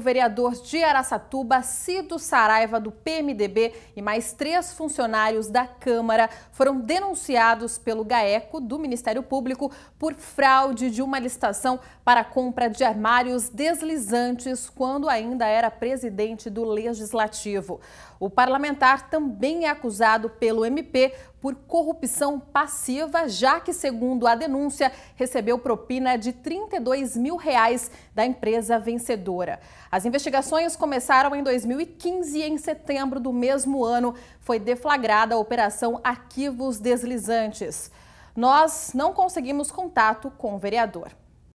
O vereador de Araçatuba, Cido Saraiva, do PMDB, e mais três funcionários da Câmara foram denunciados pelo GAECO do Ministério Público por fraude de uma licitação para compra de armários deslizantes quando ainda era presidente do Legislativo. O parlamentar também é acusado pelo MP por corrupção passiva, já que, segundo a denúncia, recebeu propina de 32 mil reais da empresa vencedora. As investigações começaram em 2015 e, em setembro do mesmo ano, foi deflagrada a Operação Arquivos Deslizantes. Nós não conseguimos contato com o vereador.